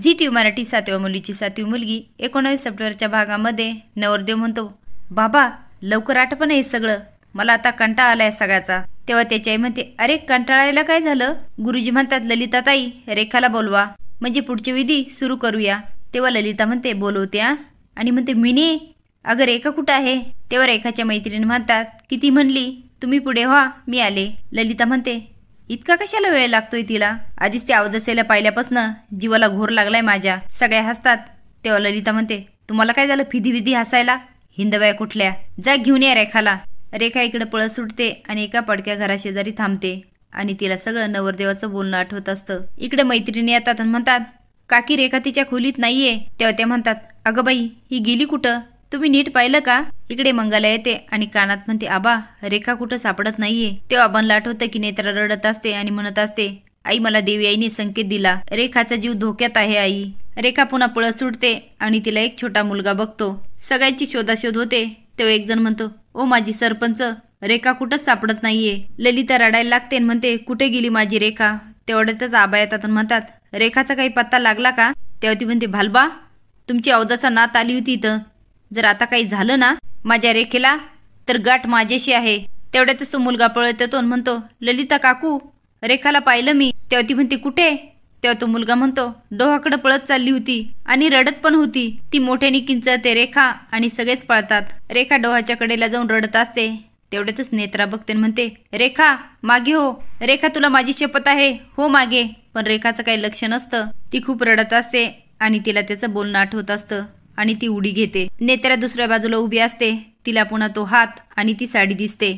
Zee T Marathi सातव्या मुलीची सातवी मुलगी एकोणावीस सप्टेंबरच्या भागामध्ये नवरदेव म्हणतो बाबा लवकर पण आहे सगळं मला आता कंटाळा आलाय सगळ्याचा तेव्हा त्याची आई म्हणते अरे कंटाळायला काय झालं गुरुजी म्हणतात ललिता ताई रेखाला बोलवा म्हणजे पुढची विधी सुरू करूया तेव्हा ललिता म्हणते बोलवत्या आणि म्हणते मिनी अगं रेखा कुठं आहे तेव्हा रेखाच्या मैत्रिणी म्हणतात किती म्हणली तुम्ही पुढे व्हा मी आले ललिता म्हणते इतका कशाला वेळ लागतोय तिला आधीच त्या अवदसेला पाहिल्यापासनं जीवाला घोर लागलाय माझ्या सगळ्या हसतात तेव्हा ललिता म्हणते तुम्हाला काय झालं फिधी विधी हसायला हिंदबाया कुठल्या जा घेऊन या रेखाला रेखा इकडे पळ सुटते आणि एका पडक्या घराशेजारी थांबते आणि तिला सगळं नवरदेवाचं बोलणं आठवत असतं इकडे मैत्रिणी येतात आणि म्हणतात काकी रेखा तिच्या खोलीत नाहीये तेव्हा त्या म्हणतात अगं बाई ही गेली कुठं तुम्ही नीट पाहिलं का इकडे मंगला येते आणि कानात म्हणते आबा रेखा कुठं सापडत नाहीये तेव्हा आबांना आठवतं की नेत्रा रडत असते आणि म्हणत असते आई मला देवी आईने संकेत दिला रेखाचा जीव धोक्यात आहे आई रेखा पुन्हा पळस सुटते आणि तिला एक छोटा मुलगा बघतो सगळ्यांची शोधाशोध होते तेव्हा एक जण म्हणतो ओ माझी सरपंच रेखा कुठंच सापडत नाहीये ललिता रडायला लागते म्हणते कुठे गेली माझी रेखा तेवढ्यातच आबा येतात म्हणतात रेखाचा काही पत्ता लागला का तेव्हा ती म्हणते भालबा तुमची अवदाचा नात आली होती इथं जर आता काही झालं ना माझ्या रेखेला तर गाठ माझ्याशी आहे तेवढ्यातच तो मुलगा पळत येतो म्हणतो ललिता काकू रेखाला पाहिलं मी तेव्हा ती म्हणते कुठे तेव्हा तो मुलगा म्हणतो डोहाकडे पळत चालली होती आणि रडत पण होती ती मोठ्याने किंचते रेखा आणि सगळेच पळतात रेखा डोहाच्या कडेला जाऊन रडत असते तेवढ्यातच नेत्रा बघते म्हणते रेखा मागे हो रेखा तुला माझी शपथ आहे हो मागे पण रेखाचं काही लक्ष नसतं ती खूप रडत असते आणि तिला त्याचं बोलणं आठवत असतं आणि ती उडी घेते नेत्रा दुसऱ्या बाजूला उभी असते तिला पुन्हा तो हात आणि ती साडी दिसते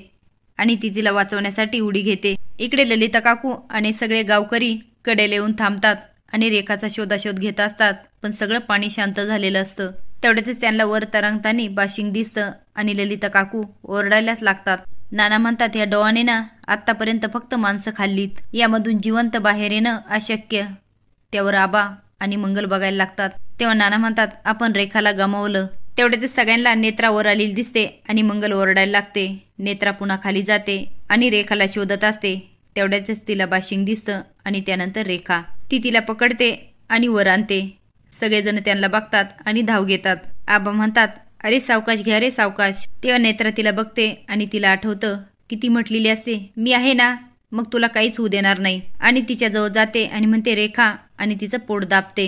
आणि ती तिला वाचवण्यासाठी उडी घेते इकडे ललिता काकू आणि सगळे गावकरी कडे येऊन थांबतात आणि रेखाचा शोधाशोध घेत असतात पण सगळं पाणी शांत झालेलं असतं तेवढ्याच त्यांना वर तरंगतानी बाशिंग दिसतं आणि ललिता काकू ओरडायलाच लागतात नाना म्हणतात या डोवाने ना आतापर्यंत फक्त माणसं खाल्लीत यामधून जिवंत बाहेर येणं अशक्य त्यावर आबा आणि मंगल बघायला लागतात तेव्हा नाना म्हणतात आपण रेखाला गमावलं तेवढ्याच ते सगळ्यांना वर आलेली दिसते आणि मंगल ओरडायला लागते नेत्रा पुन्हा खाली जाते आणि रेखाला शोधत असते तेवढ्याच तिला बाशिंग दिसतं आणि त्यानंतर रेखा ती तिला पकडते आणि वर आणते सगळेजण त्यांना बघतात आणि धाव घेतात आबा म्हणतात अरे सावकाश घ्या रे सावकाश तेव्हा नेत्रा तिला बघते आणि तिला आठवतं की ती म्हटलेली असते मी आहे ना मग तुला काहीच होऊ देणार नाही आणि तिच्याजवळ जाते आणि म्हणते रेखा आणि तिचं पोट दाबते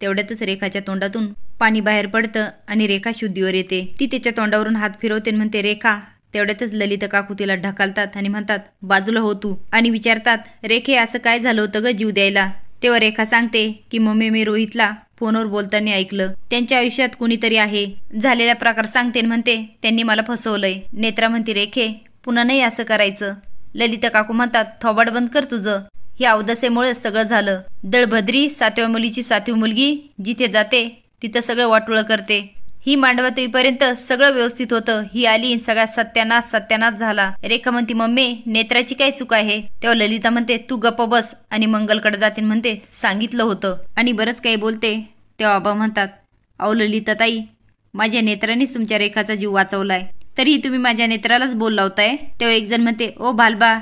तेवढ्यातच रेखाच्या तोंडातून पाणी बाहेर पडतं आणि रेखा शुद्धीवर येते ती त्याच्या तोंडावरून हात फिरवते म्हणते रेखा तेवढ्यातच ललित काकू तिला ढकलतात आणि म्हणतात बाजूला हो तू आणि विचारतात रेखे असं काय झालं होतं ग जीव द्यायला तेव्हा रेखा सांगते की मम्मी मी रोहितला फोनवर बोलताना ऐकलं त्यांच्या आयुष्यात कुणीतरी आहे झालेला प्रकार सांगते म्हणते त्यांनी मला फसवलंय नेत्रा म्हणते रेखे पुन्हा नाही असं करायचं ललिता काकू म्हणतात थोबाड बंद कर तुझं या अवदसेमुळे सगळं झालं दळभद्री सातव्या मुलीची सातवी मुलगी जिथे जाते तिथं सगळं वाटोळं करते ही मांडवा पर्यंत सगळं व्यवस्थित होतं ही आली सगळ्या सत्यानाश सत्यानाश झाला रेखा म्हणती मम्मी नेत्राची काय चूक आहे तेव्हा ललिता म्हणते तू गप्प बस आणि मंगलकडे जाते म्हणते सांगितलं होतं आणि बरंच काही बोलते तेव्हा आबा म्हणतात अहो ललिता ताई माझ्या नेत्रानेच तुमच्या रेखाचा जीव वाचवलाय तरीही तुम्ही माझ्या नेत्रालाच बोल लावताय तेव्हा जण म्हणते ओ बालबा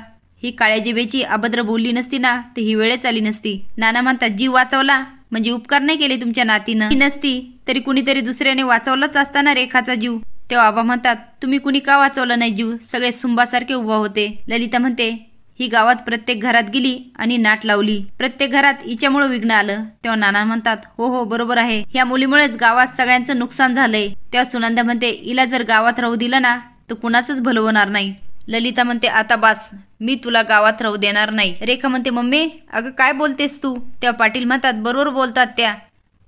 ही काळ्या जिबेची अभद्र बोलली नसती ना तर ही वेळेच आली नसती नाना म्हणतात जीव वाचवला म्हणजे उपकार नाही केले तुमच्या नातीनं ही नसती तरी कुणीतरी दुसऱ्याने वाचवलाच असताना रेखाचा जीव तेव्हा आबा म्हणतात तुम्ही कुणी का वाचवला नाही जीव सगळे सुंबासारखे उभा होते ललिता म्हणते ही गावात प्रत्येक घरात गेली आणि नाट लावली प्रत्येक घरात हिच्यामुळे विघ्न आलं तेव्हा नाना म्हणतात हो हो बरोबर आहे या मुलीमुळेच गावात सगळ्यांचं नुकसान झालंय तेव्हा सुनंदा म्हणते हिला जर गावात राहू दिलं ना तर कुणाचंच भलं होणार नाही ललिता म्हणते आता बास मी तुला गावात राहू देणार नाही रेखा म्हणते मम्मी अगं काय बोलतेस तू त्या पाटील म्हणतात बरोबर बोलतात त्या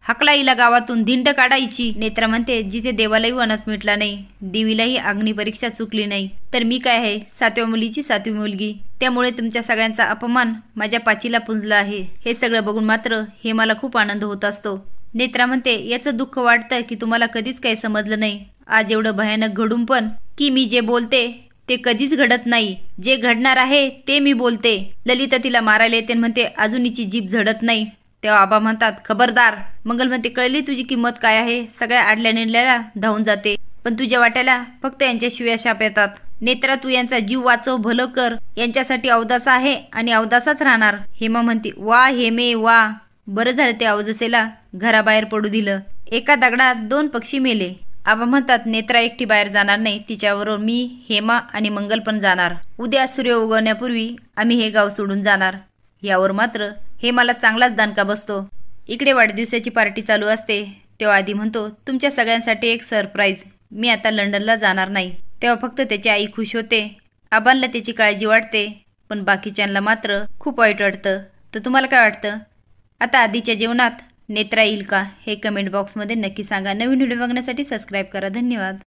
हकलाईला गावातून धिंड काढायची नेत्रा म्हणते जिथे देवालाही वनच मिटला नाही देवीलाही अग्नी परीक्षा चुकली नाही तर मी काय आहे सातव्या मुलीची सातवी मुलगी त्यामुळे तुमच्या सगळ्यांचा अपमान माझ्या पाचीला पुंजला आहे हे सगळं बघून मात्र हे मला खूप आनंद होत असतो नेत्रा म्हणते याचं दुःख वाटतं की तुम्हाला कधीच काही समजलं नाही आज एवढं भयानक घडून पण की मी जे बोलते ते कधीच घडत नाही जे घडणार आहे ते मी बोलते ललिता तिला मारायला येते म्हणते अजून हिची जीभ झडत नाही तेव्हा आबा म्हणतात खबरदार मंगलमती कळली तुझी किंमत काय आहे सगळ्या आडल्या निडल्याला धावून जाते पण तुझ्या वाट्याला फक्त यांच्या शिव्या शाप येतात नेत्रा तू यांचा जीव वाचव भल कर यांच्यासाठी अवदासा आहे आणि अवदासाच राहणार हेमा म्हणते वा हेमे वा बरं झालं ते अवदसेला घराबाहेर पडू दिलं एका दगडात दोन पक्षी मेले आबा म्हणतात नेत्रा एकटी बाहेर जाणार नाही तिच्याबरोबर मी हेमा आणि मंगल पण जाणार उद्या सूर्य उगवण्यापूर्वी आम्ही हे गाव सोडून जाणार यावर मात्र हे मला चांगलाच दानका बसतो इकडे वाढदिवसाची पार्टी चालू असते तेव्हा आधी म्हणतो तुमच्या सगळ्यांसाठी एक सरप्राईज मी आता लंडनला जाणार नाही तेव्हा फक्त त्याची आई खुश होते आबांना त्याची काळजी वाटते पण बाकीच्यांना मात्र खूप वाईट वाटतं तर तुम्हाला काय वाटतं आता आधीच्या जेवणात नेत्रा येईल का हे कमेंट बॉक्समध्ये नक्की सांगा नवीन व्हिडिओ बघण्यासाठी सबस्क्राईब करा धन्यवाद